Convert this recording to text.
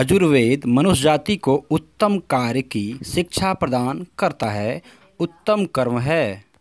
अजुर्वेद मनुष्य जाति को उत्तम कार्य की शिक्षा प्रदान करता है उत्तम कर्म है